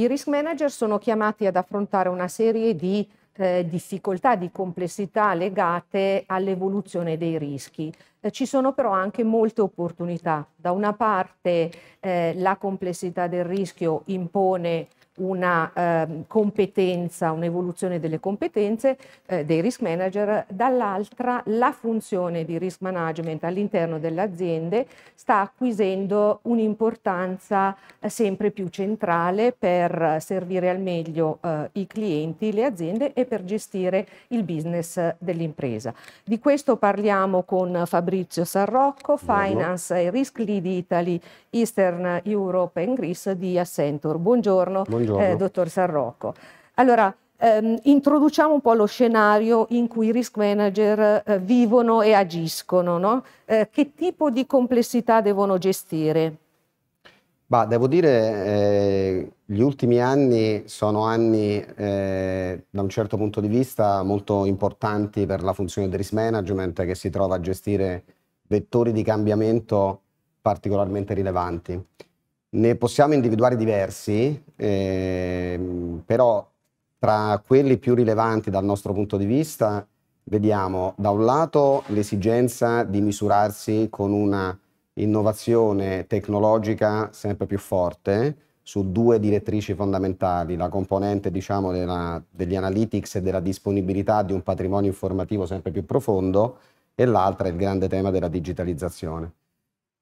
I risk manager sono chiamati ad affrontare una serie di eh, difficoltà, di complessità legate all'evoluzione dei rischi. Eh, ci sono però anche molte opportunità. Da una parte eh, la complessità del rischio impone una eh, competenza, un'evoluzione delle competenze eh, dei risk manager, dall'altra la funzione di risk management all'interno delle aziende sta acquisendo un'importanza eh, sempre più centrale per servire al meglio eh, i clienti, le aziende e per gestire il business eh, dell'impresa. Di questo parliamo con Fabrizio Sarrocco, Finance e Risk Lead Italy Eastern Europe and Greece di Ascentor. Buongiorno. Buongiorno eh, dottor Sarrocco. Allora, ehm, introduciamo un po' lo scenario in cui i risk manager eh, vivono e agiscono, no? eh, che tipo di complessità devono gestire? Bah, devo dire, eh, gli ultimi anni sono anni eh, da un certo punto di vista molto importanti per la funzione del risk management che si trova a gestire vettori di cambiamento particolarmente rilevanti. Ne possiamo individuare diversi, ehm, però tra quelli più rilevanti dal nostro punto di vista vediamo da un lato l'esigenza di misurarsi con una innovazione tecnologica sempre più forte su due direttrici fondamentali, la componente diciamo, della, degli analytics e della disponibilità di un patrimonio informativo sempre più profondo e l'altra è il grande tema della digitalizzazione.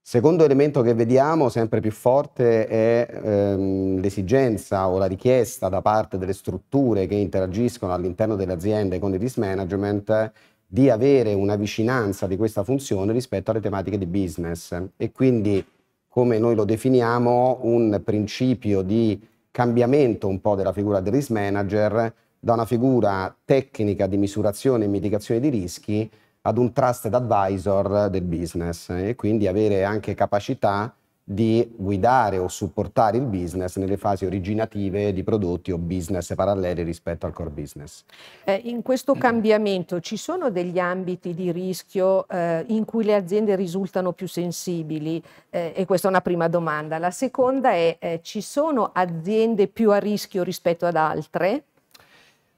Secondo elemento che vediamo sempre più forte è ehm, l'esigenza o la richiesta da parte delle strutture che interagiscono all'interno delle aziende con il risk management di avere una vicinanza di questa funzione rispetto alle tematiche di business e quindi come noi lo definiamo un principio di cambiamento un po' della figura del risk manager da una figura tecnica di misurazione e mitigazione di rischi ad un trusted advisor del business e quindi avere anche capacità di guidare o supportare il business nelle fasi originative di prodotti o business paralleli rispetto al core business. Eh, in questo cambiamento ci sono degli ambiti di rischio eh, in cui le aziende risultano più sensibili? Eh, e questa è una prima domanda. La seconda è, eh, ci sono aziende più a rischio rispetto ad altre?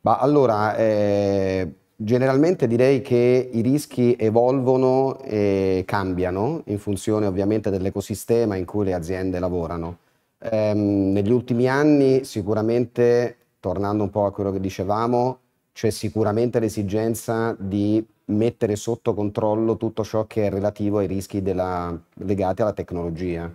Ma allora, eh, Generalmente direi che i rischi evolvono e cambiano in funzione ovviamente dell'ecosistema in cui le aziende lavorano. Ehm, negli ultimi anni sicuramente, tornando un po' a quello che dicevamo, c'è sicuramente l'esigenza di mettere sotto controllo tutto ciò che è relativo ai rischi della, legati alla tecnologia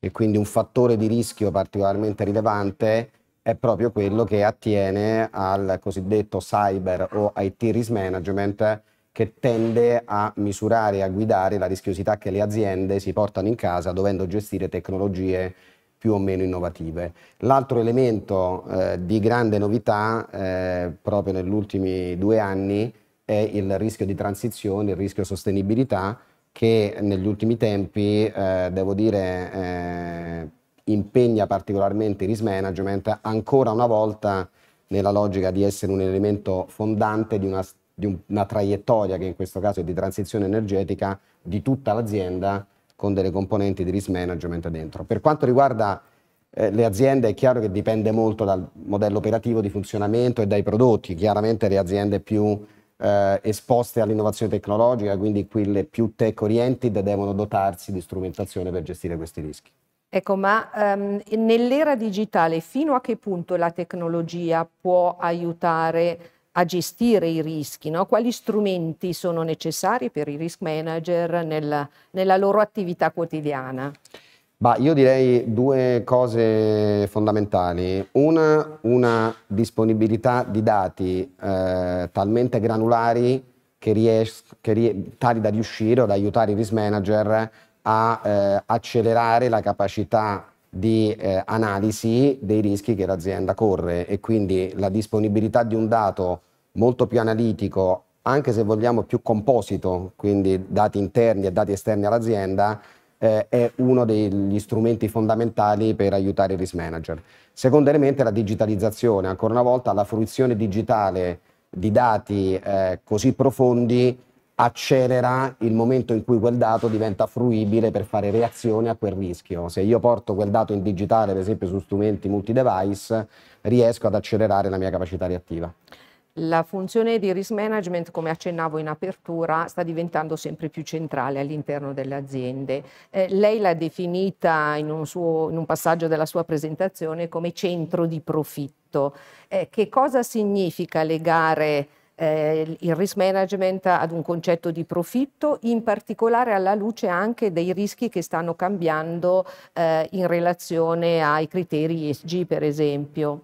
e quindi un fattore di rischio particolarmente rilevante è proprio quello che attiene al cosiddetto cyber o IT risk management che tende a misurare e a guidare la rischiosità che le aziende si portano in casa dovendo gestire tecnologie più o meno innovative. L'altro elemento eh, di grande novità eh, proprio negli ultimi due anni è il rischio di transizione, il rischio sostenibilità che negli ultimi tempi, eh, devo dire, eh, impegna particolarmente il risk management ancora una volta nella logica di essere un elemento fondante di una, di una traiettoria che in questo caso è di transizione energetica di tutta l'azienda con delle componenti di risk management dentro. Per quanto riguarda eh, le aziende è chiaro che dipende molto dal modello operativo di funzionamento e dai prodotti. Chiaramente le aziende più eh, esposte all'innovazione tecnologica, quindi quelle più tech oriented, devono dotarsi di strumentazione per gestire questi rischi. Ecco, ma um, nell'era digitale fino a che punto la tecnologia può aiutare a gestire i rischi? No? Quali strumenti sono necessari per i risk manager nella, nella loro attività quotidiana? Bah, io direi due cose fondamentali. Una, una disponibilità di dati eh, talmente granulari che ries- che rie- tali da riuscire o da aiutare i risk manager a eh, accelerare la capacità di eh, analisi dei rischi che l'azienda corre e quindi la disponibilità di un dato molto più analitico, anche se vogliamo più composito, quindi dati interni e dati esterni all'azienda, eh, è uno degli strumenti fondamentali per aiutare i risk manager. Secondo elemento è la digitalizzazione, ancora una volta la fruizione digitale di dati eh, così profondi accelera il momento in cui quel dato diventa fruibile per fare reazione a quel rischio. Se io porto quel dato in digitale, per esempio su strumenti multi-device, riesco ad accelerare la mia capacità reattiva. La funzione di risk management, come accennavo in apertura, sta diventando sempre più centrale all'interno delle aziende. Eh, lei l'ha definita in un, suo, in un, passaggio della sua presentazione come centro di profitto. Eh, che cosa significa legare eh, il risk management ad un concetto di profitto, in particolare alla luce anche dei rischi che stanno cambiando eh, in relazione ai criteri ESG, per esempio.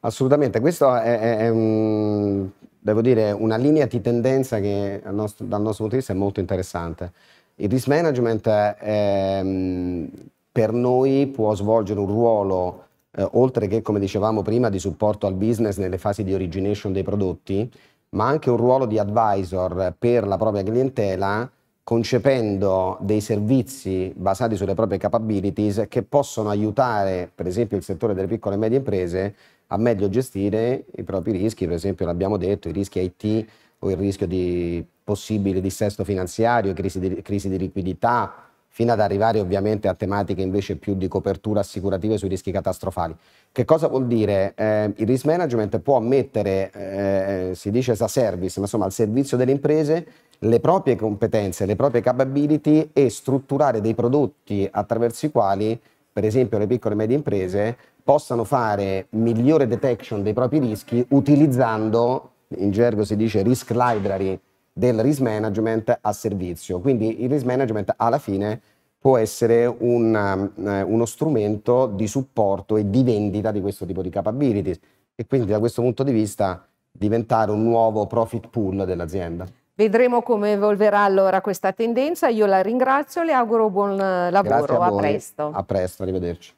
Assolutamente, questa è, è, è un, dire, una linea di tendenza che nostro, dal nostro punto di vista è molto interessante. Il risk management è, ehm, per noi può svolgere un ruolo eh, oltre che, come dicevamo prima, di supporto al business nelle fasi di origination dei prodotti, ma anche un ruolo di advisor per la propria clientela, concependo dei servizi basati sulle proprie capabilities che possono aiutare, per esempio, il settore delle piccole e medie imprese a meglio gestire i propri rischi, per esempio, l'abbiamo detto, i rischi IT o il rischio di possibile dissesto finanziario, crisi di, crisi di liquidità, fino ad arrivare ovviamente a tematiche invece più di copertura assicurativa sui rischi catastrofali. Che cosa vuol dire? Eh, il risk management può mettere, eh, si dice as a service, ma insomma al servizio delle imprese le proprie competenze, le proprie capability e strutturare dei prodotti attraverso i quali, per esempio, le piccole e medie imprese possano fare migliore detection dei propri rischi utilizzando, in gergo si dice risk library, del risk management a servizio. Quindi il risk management alla fine può essere un, um, uno strumento di supporto e di vendita di questo tipo di capabilities e quindi da questo punto di vista diventare un nuovo profit pool dell'azienda. Vedremo come evolverà allora questa tendenza. Io la ringrazio, le auguro buon eh, lavoro. A, a presto. A presto, arrivederci.